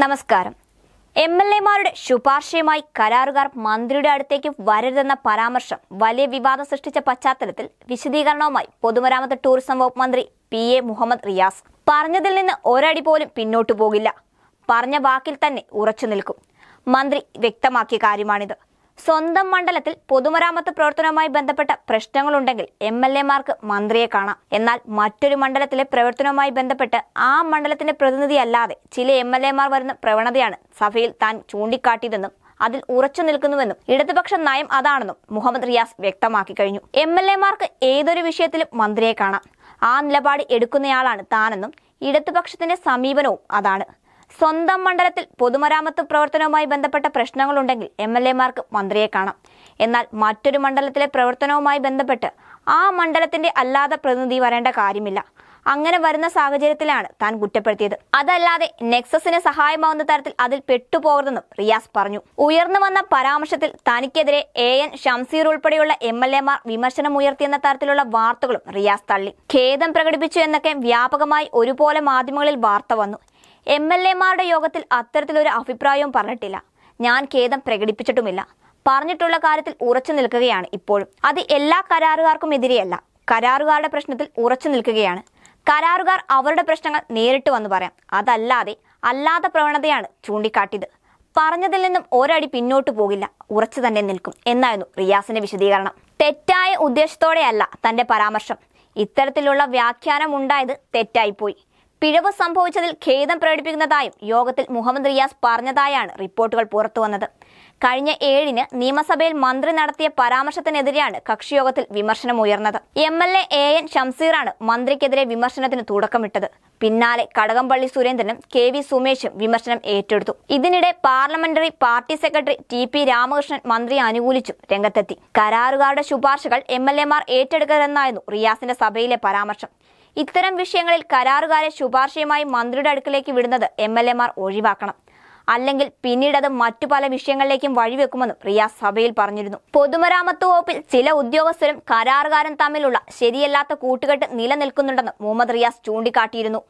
നമസ്കാരം M L എമാരുടെ ശുപാർശയുമായി കരാറുകാർ മന്ത്രിയുടെ അടുത്തേക്ക് വരരുതെന്ന പരാമർശം വലിയ വിവാദം സൃഷ്ടിച്ച പശ്ചാത്തലത്തിൽ വിശദീകരണവുമായി പൊതുമരാമത്ത് ടൂറിസം വകുപ്പ് മന്ത്രി പി എ മുഹമ്മദ് റിയാസ് പറഞ്ഞതിൽ നിന്ന് ഒരടി പോലും പിന്നോട്ടു പോകില്ല പറഞ്ഞ വാക്കിൽ തന്നെ ഉറച്ചു നിൽക്കും മന്ത്രി വ്യക്തമാക്കിയ കാര്യമാണിത് സ്വന്തം മണ്ഡലത്തിൽ പൊതുമരാമത്ത് പ്രവർത്തനവുമായി ബന്ധപ്പെട്ട പ്രശ്നങ്ങളുണ്ടെങ്കിൽ എം എൽ എമാർക്ക് മന്ത്രിയെ കാണാം എന്നാൽ മറ്റൊരു മണ്ഡലത്തിലെ പ്രവർത്തനവുമായി ബന്ധപ്പെട്ട് ആ മണ്ഡലത്തിന്റെ പ്രതിനിധിയല്ലാതെ ചില എം എൽ എമാർ വരുന്ന പ്രവണതയാണ് സഭയിൽ താൻ ചൂണ്ടിക്കാട്ടിയതെന്നും അതിൽ ഉറച്ചു നിൽക്കുന്നുവെന്നും ഇടതുപക്ഷ നയം അതാണെന്നും മുഹമ്മദ് റിയാസ് വ്യക്തമാക്കി കഴിഞ്ഞു എം എൽ എമാർക്ക് ഏതൊരു വിഷയത്തിലും മന്ത്രിയെ കാണാം ആ നിലപാട് എടുക്കുന്നയാളാണ് താനെന്നും ഇടതുപക്ഷത്തിന്റെ സമീപനവും അതാണ് സ്വന്തം മണ്ഡലത്തിൽ പൊതുമരാമത്ത് പ്രവർത്തനവുമായി ബന്ധപ്പെട്ട പ്രശ്നങ്ങളുണ്ടെങ്കിൽ എം എൽ മാർക്ക് മന്ത്രിയെ കാണാം എന്നാൽ മറ്റൊരു മണ്ഡലത്തിലെ പ്രവർത്തനവുമായി ബന്ധപ്പെട്ട് ആ മണ്ഡലത്തിന്റെ അല്ലാതെ പ്രതിനിധി വരേണ്ട കാര്യമില്ല അങ്ങനെ വരുന്ന സാഹചര്യത്തിലാണ് താൻ കുറ്റപ്പെടുത്തിയത് അതല്ലാതെ നെക്സസിന് സഹായമാവുന്ന തരത്തിൽ അതിൽ പെട്ടുപോകരുതെന്നും റിയാസ് പറഞ്ഞു ഉയർന്നു വന്ന പരാമർശത്തിൽ തനിക്കെതിരെ എ എൻ ഷംസീർ ഉൾപ്പെടെയുള്ള എം എൽ എമാർ വിമർശനം ഉയർത്തിയെന്ന തരത്തിലുള്ള വാർത്തകളും റിയാസ് തള്ളി ഖേദം പ്രകടിപ്പിച്ചു എന്നൊക്കെ വ്യാപകമായി ഒരുപോലെ മാധ്യമങ്ങളിൽ വാർത്ത വന്നു എം എൽ എമാരുടെ യോഗത്തിൽ അത്തരത്തിലൊരു അഭിപ്രായവും പറഞ്ഞിട്ടില്ല ഞാൻ ഖേദം പ്രകടിപ്പിച്ചിട്ടുമില്ല പറഞ്ഞിട്ടുള്ള കാര്യത്തിൽ ഉറച്ചു നിൽക്കുകയാണ് ഇപ്പോഴും അത് എല്ലാ കരാറുകാർക്കും എതിരെയല്ല കരാറുകാരുടെ പ്രശ്നത്തിൽ ഉറച്ചു നിൽക്കുകയാണ് കരാറുകാർ അവരുടെ പ്രശ്നങ്ങൾ നേരിട്ട് വന്ന് പറയാം അതല്ലാതെ അല്ലാത്ത പ്രവണതയാണ് ചൂണ്ടിക്കാട്ടിയത് പറഞ്ഞതിൽ നിന്നും ഒരടി പിന്നോട്ട് പോകില്ല ഉറച്ചു തന്നെ നിൽക്കും എന്നായിരുന്നു റിയാസിന്റെ വിശദീകരണം തെറ്റായ ഉദ്ദേശത്തോടെയല്ല തന്റെ പരാമർശം ഇത്തരത്തിലുള്ള വ്യാഖ്യാനം ഉണ്ടായത് തെറ്റായിപ്പോയി പിഴവ് സംഭവിച്ചതിൽ ഖേദം പ്രകടിപ്പിക്കുന്നതായും യോഗത്തിൽ മുഹമ്മദ് റിയാസ് പറഞ്ഞതായാണ് റിപ്പോർട്ടുകൾ പുറത്തുവന്നത് കഴിഞ്ഞ ഏഴിന് നിയമസഭയിൽ മന്ത്രി നടത്തിയ പരാമർശത്തിനെതിരെയാണ് കക്ഷിയോഗത്തിൽ ഉയർന്നത് M L A A N ഷംസീറാണ് മന്ത്രിക്കെതിരെ വിമർശനത്തിന് തുടക്കമിട്ടത് പിന്നാലെ കടകംപള്ളി സുരേന്ദ്രനും കെ വി സുമേഷും വിമർശനം ഏറ്റെടുത്തു ഇതിനിടെ parliamentary party secretary T P Ramakrishnan മന്ത്രിയെ അനുകൂലിച്ചും രംഗത്തെത്തി കരാറുകാരുടെ ശുപാർശകൾ എം എൽ എമാർ ഏറ്റെടുക്കരുതെന്നായിരുന്നു റിയാസിന്റെ സഭയിലെ പരാമർശം ഇത്തരം വിഷയങ്ങളിൽ കരാറുകാരെ ശുപാർശയുമായി മന്ത്രിയുടെ അടുക്കിലേക്ക് വിടുന്നത് എം എൽ എമാർ ഒഴിവാക്കണം അല്ലെങ്കിൽ പിന്നീട് അത് മറ്റു പല വിഷയങ്ങളിലേക്കും വഴിവെക്കുമെന്നും റിയാസ് സഭയിൽ പറഞ്ഞിരുന്നു പൊതുമരാമത്ത് വകുപ്പിൽ ചില ഉദ്യോഗസ്ഥരും കരാറുകാരും തമ്മിലുള്ള ശരിയല്ലാത്ത കൂട്ടുകെട്ട് നിലനിൽക്കുന്നുണ്ടെന്ന് മുഹമ്മദ് റിയാസ് ചൂണ്ടിക്കാട്ടിയിരുന്നു